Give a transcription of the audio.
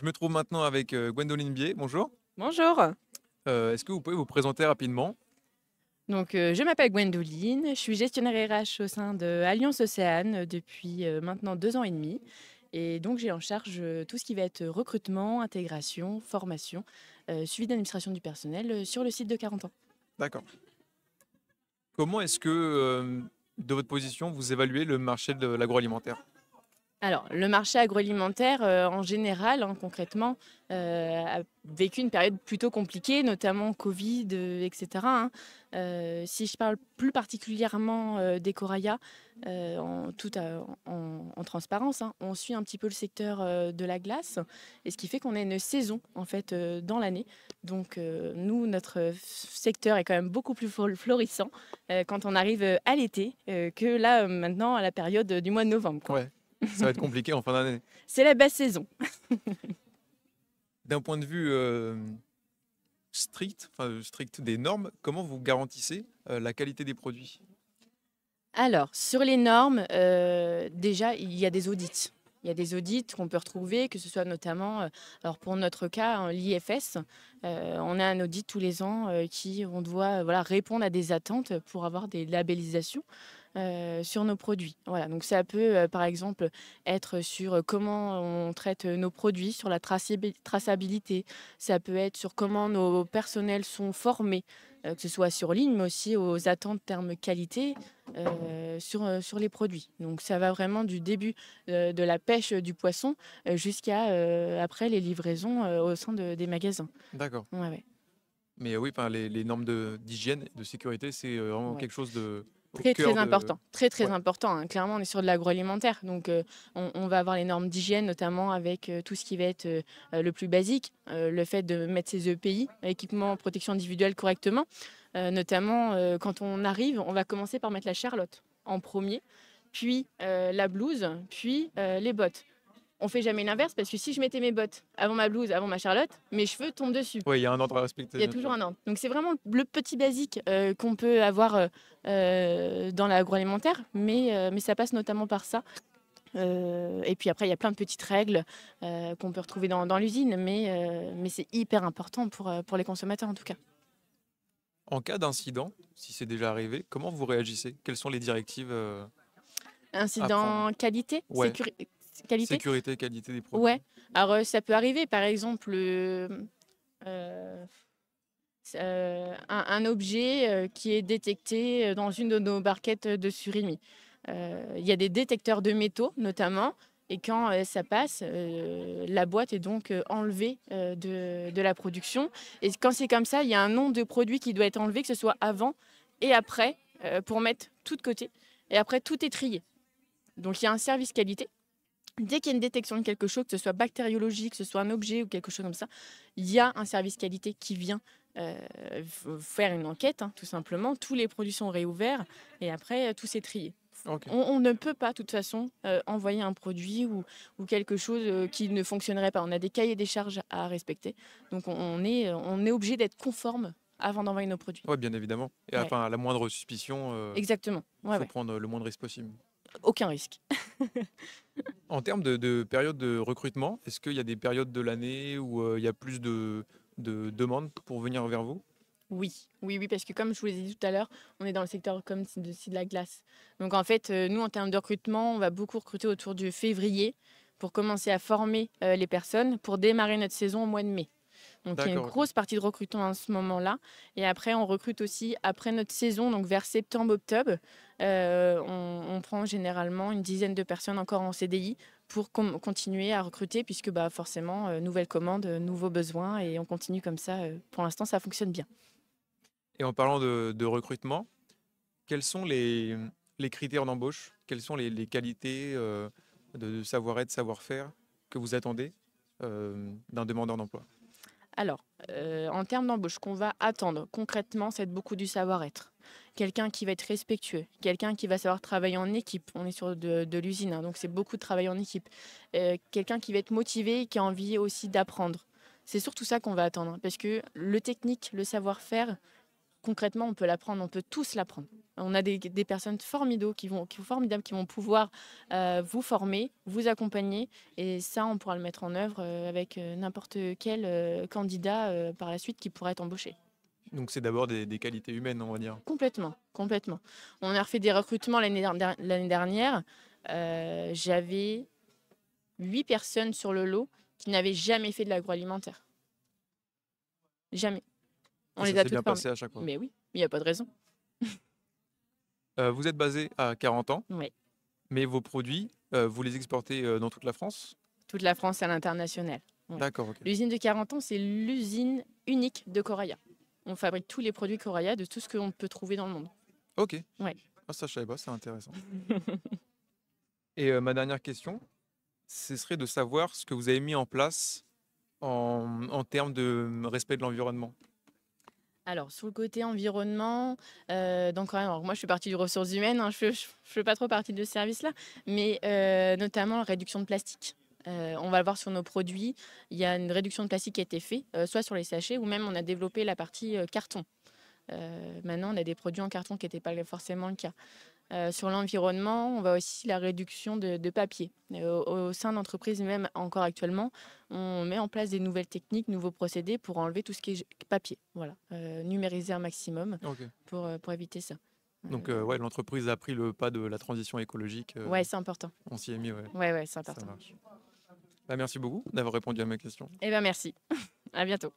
Je me trouve maintenant avec euh, Gwendoline Bier. Bonjour. Bonjour. Euh, est-ce que vous pouvez vous présenter rapidement donc, euh, je m'appelle Gwendoline, je suis gestionnaire RH au sein de Alliance Océane depuis maintenant deux ans et demi. Et donc, j'ai en charge tout ce qui va être recrutement, intégration, formation, suivi d'administration du personnel sur le site de 40 ans. D'accord. Comment est-ce que, de votre position, vous évaluez le marché de l'agroalimentaire alors, le marché agroalimentaire, euh, en général, hein, concrètement, euh, a vécu une période plutôt compliquée, notamment Covid, euh, etc. Hein. si je parle plus particulièrement des Coraya, en, tout en, transparence, hein, on suit un petit peu le secteur de la glace, et ce qui fait qu'on a une saison, en fait, dans l'année. Donc, nous, notre secteur est quand même beaucoup plus florissant quand on arrive à l'été que là, maintenant, à la période du mois de novembre. Quoi. Ça va être compliqué en fin d'année. C'est la basse saison. D'un point de vue euh, strict, strict des normes, comment vous garantissez euh, la qualité des produits Alors, sur les normes, euh, déjà, il y a des audits. Il y a des audits qu'on peut retrouver, que ce soit notamment, euh, alors pour notre cas, hein, l'IFS, euh, on a un audit tous les ans euh, qui, on doit voilà, répondre à des attentes pour avoir des labellisations. sur nos produits. Voilà, donc ça peut par exemple être sur comment on traite nos produits, sur la traçabilité, ça peut être sur comment nos personnels sont formés, que ce soit sur ligne, mais aussi aux attentes termes qualité, euh, euh, sur, les produits. Donc ça va vraiment du début euh, de la pêche du poisson jusqu'à après les livraisons au sein des magasins. D'accord. Mais oui, les, les normes d'hygiène, de, sécurité, c'est vraiment quelque chose de... Très très, important, très très important. Hein. Clairement, on est sur de l'agroalimentaire, donc euh, on, va avoir les normes d'hygiène, notamment avec euh, tout ce qui va être euh, le plus basique, le fait de mettre ses EPI, équipement protection individuelle correctement. notamment, quand on arrive, on va commencer par mettre la charlotte en premier, puis la blouse, puis les bottes on fait jamais l'inverse parce que si je mettais mes bottes avant ma blouse, avant ma Charlotte, mes cheveux tombent dessus. Oui, il y a un ordre à respecter. Il y a toujours un ordre. Donc c'est vraiment le petit basique euh, qu'on peut avoir euh, euh, dans l'agroalimentaire, mais, mais ça passe notamment par ça. et puis après, il y a plein de petites règles qu'on peut retrouver dans, l'usine, mais, mais c'est hyper important pour, pour les consommateurs en tout cas. En cas d'incident, si c'est déjà arrivé, comment vous réagissez Quelles sont les directives Incident qualité, sécurité sécurité Sécurité, qualité des produits. Ouais. Alors, euh, ça peut arriver, par exemple, euh, euh, un, objet qui est détecté dans une de nos barquettes de surimi. Il y a des détecteurs de métaux, notamment, et quand ça passe, la boîte est donc enlevée de, de, la production. Et quand c'est comme ça, il y a un nombre de produits qui doit être enlevé, que ce soit avant et après, pour mettre tout de côté. Et après, tout est trié. Donc il y a un service qualité dès qu'il y a une détection de quelque chose, que ce soit bactériologique, que ce soit un objet ou quelque chose comme ça, il y a un service qualité qui vient euh, faire une enquête, hein, tout simplement. Tous les produits sont réouverts et après, euh, tout s'est trié. On, ne peut pas, de toute façon, euh, envoyer un produit ou, quelque chose qui ne fonctionnerait pas. On a des cahiers des charges à respecter. Donc, on, est, obligé d'être conforme avant d'envoyer nos produits. Oui, bien évidemment. Et à la moindre suspicion. Exactement. Il faut prendre le moindre risque possible aucun risque. en termes de, période de recrutement, est-ce qu'il y a des périodes de l'année où euh, il y a plus de, demandes pour venir vers vous oui, oui, oui, parce que comme je vous l'ai dit tout à l'heure, on est dans le secteur comme de, de la glace. Donc en fait, euh, nous, en termes de recrutement, on va beaucoup recruter autour du février pour commencer à former euh, les personnes pour démarrer notre saison au mois de mai. Donc il y a une grosse partie de recrutement en ce moment-là. Et après, on recrute aussi après notre saison, donc vers septembre-octobre. Euh, on, prend généralement une dizaine de personnes encore en CDI pour continuer à recruter, puisque bah, forcément, euh, nouvelles nouvelle commande, euh, nouveaux besoins, et on continue comme ça. Pour l'instant, ça fonctionne bien. Et en parlant de, recrutement, quels sont les, critères d'embauche Quelles sont les, qualités de savoir-être, savoir-faire que vous attendez d'un demandeur d'emploi alors, euh, en termes d'embauche, qu'on va attendre concrètement, c'est beaucoup du savoir-être. Quelqu'un qui va être respectueux, quelqu'un qui va savoir travailler en équipe. On est sur de, l'usine, hein, donc c'est beaucoup de travail en équipe. Euh, quelqu'un qui va être motivé et qui a envie aussi d'apprendre. C'est surtout ça qu'on va attendre, hein, parce que le technique, le savoir-faire, concrètement, on peut l'apprendre, on peut tous l'apprendre. On a des, personnes formidables qui, vont, qui qui vont pouvoir euh, vous former, vous accompagner. Et ça, on pourra le mettre en œuvre euh, avec euh, n'importe quel candidat par la suite qui pourrait être embauché. Donc c'est d'abord des, des, qualités humaines, on va dire. Complètement, complètement. On a refait des recrutements l'année dernière. J'avais huit personnes sur le lot qui n'avaient jamais fait de l'agroalimentaire. Jamais. On les a toutes bien à chaque fois. Mais oui, il n'y a pas de raison. Euh, vous êtes basé à 40 ans. Oui. Mais vos produits, euh, vous les exportez euh, dans toute la France Toute la France à l'international. D'accord. L'usine de 40 ans, c'est l'usine unique de Coraya. On fabrique tous les produits Coraya de tout ce qu'on peut trouver dans le monde. Ok. Ouais. Ah, ça, je savais pas, c'est intéressant. et ma dernière question, ce serait de savoir ce que vous avez mis en place en termes de respect de l'environnement. Alors, sur le côté environnement, euh, donc, moi, je suis partie des ressources humaines, hein, je ne fais pas trop partie de ce service-là, mais euh, notamment réduction de plastique. Euh, on va le voir sur nos produits, il y a une réduction de plastique qui a été faite, soit sur les sachets, ou même on a développé la partie carton. maintenant, on a des produits en carton qui n'étaient pas forcément le cas. Euh, sur l'environnement, on va aussi la réduction de, papier. au, sein d'entreprises, même encore actuellement, on met en place des nouvelles techniques, nouveaux procédés pour enlever tout ce qui est papier. Voilà, euh, numériser un maximum pour, euh, pour éviter ça. Donc ouais, l'entreprise a pris le pas de la transition écologique. ouais, c'est important. On s'y est mis, ouais. Ouais, c'est important. Bah, merci beaucoup d'avoir répondu à ma question. Eh bien, merci. à À bientôt.